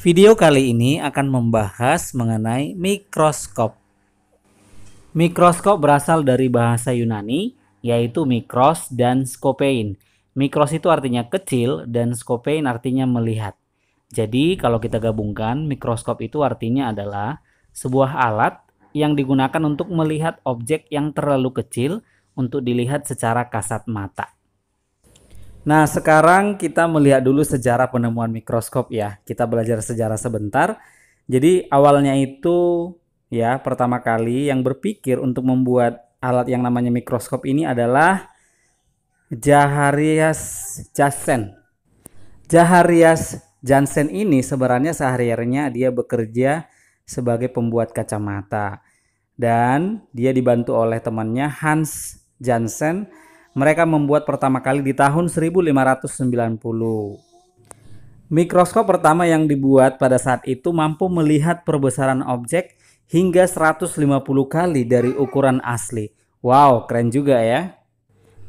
Video kali ini akan membahas mengenai mikroskop. Mikroskop berasal dari bahasa Yunani, yaitu mikros dan skopein. Mikros itu artinya kecil dan skopein artinya melihat. Jadi kalau kita gabungkan, mikroskop itu artinya adalah sebuah alat yang digunakan untuk melihat objek yang terlalu kecil untuk dilihat secara kasat mata. Nah, sekarang kita melihat dulu sejarah penemuan mikroskop ya. Kita belajar sejarah sebentar. Jadi, awalnya itu ya pertama kali yang berpikir untuk membuat alat yang namanya mikroskop ini adalah Jaharias Jansen. Jaharias Jansen ini sebenarnya sehari-harinya dia bekerja sebagai pembuat kacamata dan dia dibantu oleh temannya Hans Jansen mereka membuat pertama kali di tahun 1590. Mikroskop pertama yang dibuat pada saat itu mampu melihat perbesaran objek hingga 150 kali dari ukuran asli. Wow, keren juga ya.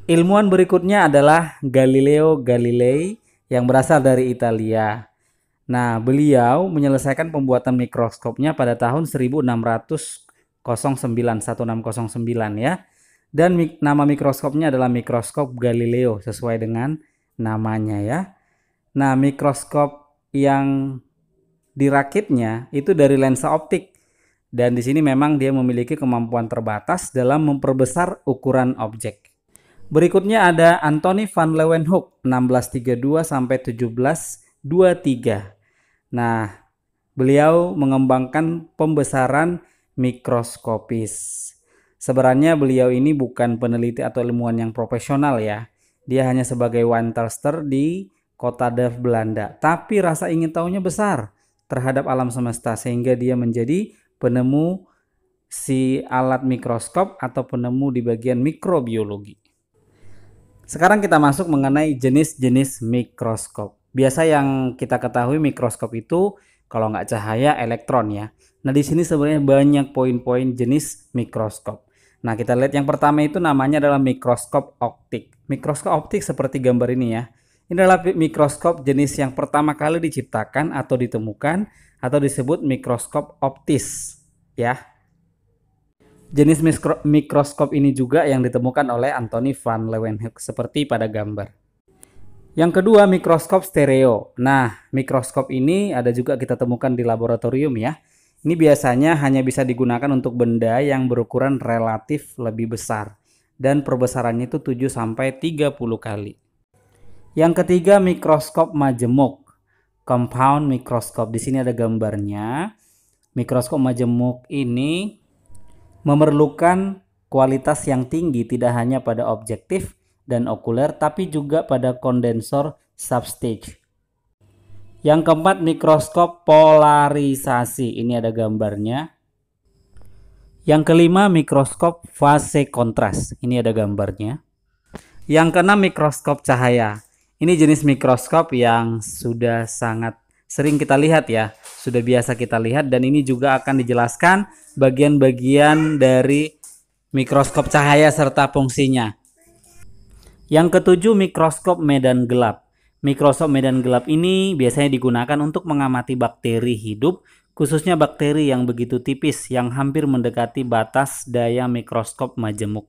Ilmuwan berikutnya adalah Galileo Galilei yang berasal dari Italia. Nah, beliau menyelesaikan pembuatan mikroskopnya pada tahun 1609 1609 ya dan mik nama mikroskopnya adalah mikroskop Galileo sesuai dengan namanya ya. Nah, mikroskop yang dirakitnya itu dari lensa optik dan di sini memang dia memiliki kemampuan terbatas dalam memperbesar ukuran objek. Berikutnya ada Anthony van Leeuwenhoek 1632 sampai 1723. Nah, beliau mengembangkan pembesaran mikroskopis. Sebenarnya beliau ini bukan peneliti atau ilmuwan yang profesional ya. Dia hanya sebagai wantelster di kota Delft Belanda. Tapi rasa ingin tahunya besar terhadap alam semesta sehingga dia menjadi penemu si alat mikroskop atau penemu di bagian mikrobiologi. Sekarang kita masuk mengenai jenis-jenis mikroskop. Biasa yang kita ketahui mikroskop itu kalau nggak cahaya elektron ya. Nah di sini sebenarnya banyak poin-poin jenis mikroskop. Nah, kita lihat yang pertama itu namanya adalah mikroskop optik. Mikroskop optik seperti gambar ini ya. Ini adalah mikroskop jenis yang pertama kali diciptakan atau ditemukan atau disebut mikroskop optis ya. Jenis mikroskop ini juga yang ditemukan oleh Anthony van Leeuwenhoek seperti pada gambar. Yang kedua, mikroskop stereo. Nah, mikroskop ini ada juga kita temukan di laboratorium ya. Ini biasanya hanya bisa digunakan untuk benda yang berukuran relatif lebih besar dan perbesarannya itu 7 sampai 30 kali. Yang ketiga mikroskop majemuk. Compound mikroskop. Di sini ada gambarnya. Mikroskop majemuk ini memerlukan kualitas yang tinggi tidak hanya pada objektif dan okuler tapi juga pada kondensor substage yang keempat mikroskop polarisasi. Ini ada gambarnya. Yang kelima mikroskop fase kontras. Ini ada gambarnya. Yang keenam mikroskop cahaya. Ini jenis mikroskop yang sudah sangat sering kita lihat ya, sudah biasa kita lihat dan ini juga akan dijelaskan bagian-bagian dari mikroskop cahaya serta fungsinya. Yang ketujuh mikroskop medan gelap. Mikroskop medan gelap ini biasanya digunakan untuk mengamati bakteri hidup, khususnya bakteri yang begitu tipis yang hampir mendekati batas daya mikroskop majemuk.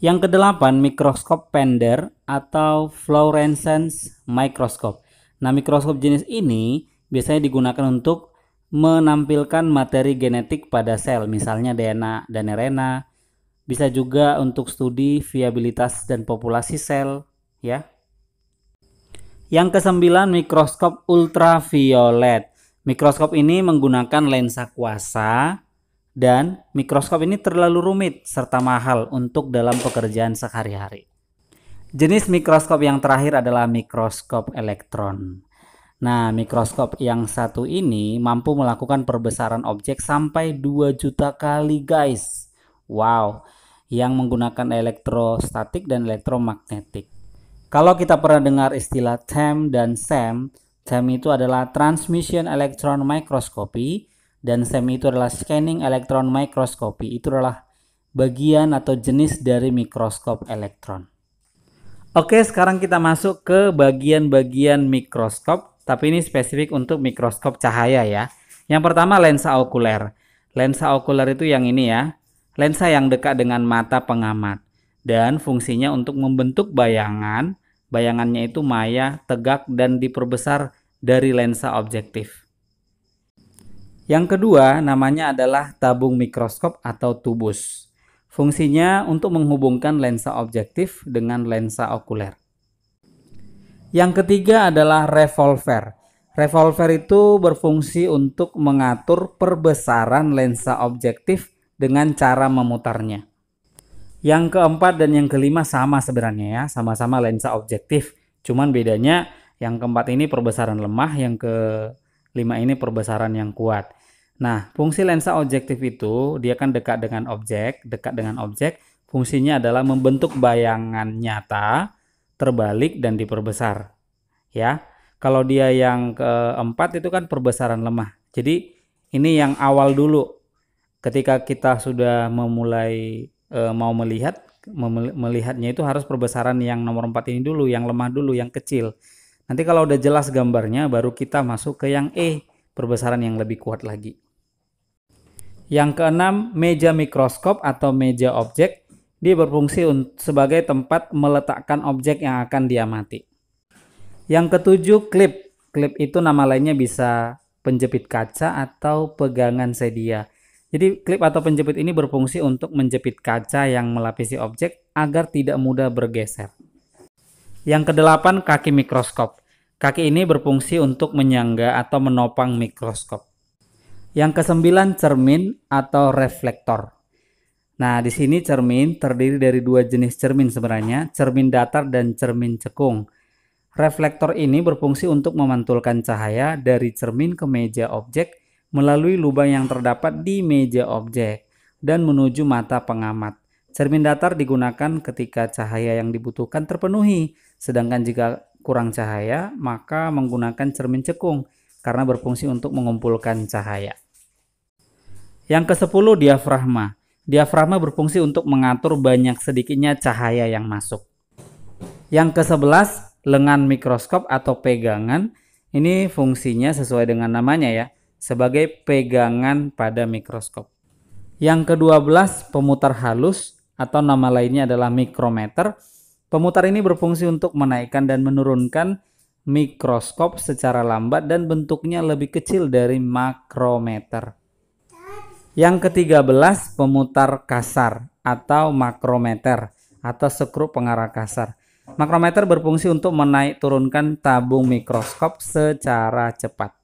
Yang kedelapan, mikroskop Pender atau fluorescence microscope. Nah, mikroskop jenis ini biasanya digunakan untuk menampilkan materi genetik pada sel, misalnya DNA dan RNA. Bisa juga untuk studi viabilitas dan populasi sel, ya, yang kesembilan mikroskop ultraviolet. Mikroskop ini menggunakan lensa kuasa dan mikroskop ini terlalu rumit serta mahal untuk dalam pekerjaan sehari-hari. Jenis mikroskop yang terakhir adalah mikroskop elektron. Nah, mikroskop yang satu ini mampu melakukan perbesaran objek sampai 2 juta kali, guys. Wow, yang menggunakan elektrostatik dan elektromagnetik. Kalau kita pernah dengar istilah TEM dan SEM, TEM itu adalah Transmission Electron Microscopy dan SEM itu adalah Scanning Electron Microscopy. Itu adalah bagian atau jenis dari mikroskop elektron. Oke, sekarang kita masuk ke bagian-bagian mikroskop, tapi ini spesifik untuk mikroskop cahaya ya. Yang pertama lensa okuler. Lensa okuler itu yang ini ya. Lensa yang dekat dengan mata pengamat dan fungsinya untuk membentuk bayangan Bayangannya itu maya, tegak, dan diperbesar dari lensa objektif. Yang kedua namanya adalah tabung mikroskop atau tubus. Fungsinya untuk menghubungkan lensa objektif dengan lensa okuler. Yang ketiga adalah revolver. Revolver itu berfungsi untuk mengatur perbesaran lensa objektif dengan cara memutarnya. Yang keempat dan yang kelima sama sebenarnya ya, sama-sama lensa objektif. Cuman bedanya yang keempat ini perbesaran lemah, yang kelima ini perbesaran yang kuat. Nah, fungsi lensa objektif itu dia kan dekat dengan objek, dekat dengan objek. Fungsinya adalah membentuk bayangan nyata terbalik dan diperbesar. Ya. Kalau dia yang keempat itu kan perbesaran lemah. Jadi ini yang awal dulu. Ketika kita sudah memulai Eh, mau melihat melihatnya itu harus perbesaran yang nomor 4 ini dulu, yang lemah dulu, yang kecil. Nanti kalau udah jelas gambarnya baru kita masuk ke yang E, perbesaran yang lebih kuat lagi. Yang keenam, meja mikroskop atau meja objek. Dia berfungsi sebagai tempat meletakkan objek yang akan diamati. Yang ketujuh, klip. Klip itu nama lainnya bisa penjepit kaca atau pegangan sedia. Jadi klip atau penjepit ini berfungsi untuk menjepit kaca yang melapisi objek agar tidak mudah bergeser. Yang kedelapan, kaki mikroskop. Kaki ini berfungsi untuk menyangga atau menopang mikroskop. Yang kesembilan, cermin atau reflektor. Nah, di sini cermin terdiri dari dua jenis cermin sebenarnya, cermin datar dan cermin cekung. Reflektor ini berfungsi untuk memantulkan cahaya dari cermin ke meja objek melalui lubang yang terdapat di meja objek dan menuju mata pengamat. Cermin datar digunakan ketika cahaya yang dibutuhkan terpenuhi, sedangkan jika kurang cahaya, maka menggunakan cermin cekung karena berfungsi untuk mengumpulkan cahaya. Yang ke-10 diafragma. Diafragma berfungsi untuk mengatur banyak sedikitnya cahaya yang masuk. Yang ke-11 lengan mikroskop atau pegangan. Ini fungsinya sesuai dengan namanya ya sebagai pegangan pada mikroskop. Yang ke-12, pemutar halus atau nama lainnya adalah mikrometer. Pemutar ini berfungsi untuk menaikkan dan menurunkan mikroskop secara lambat dan bentuknya lebih kecil dari makrometer. Yang ketiga belas, pemutar kasar atau makrometer atau skru pengarah kasar. Makrometer berfungsi untuk menaik turunkan tabung mikroskop secara cepat.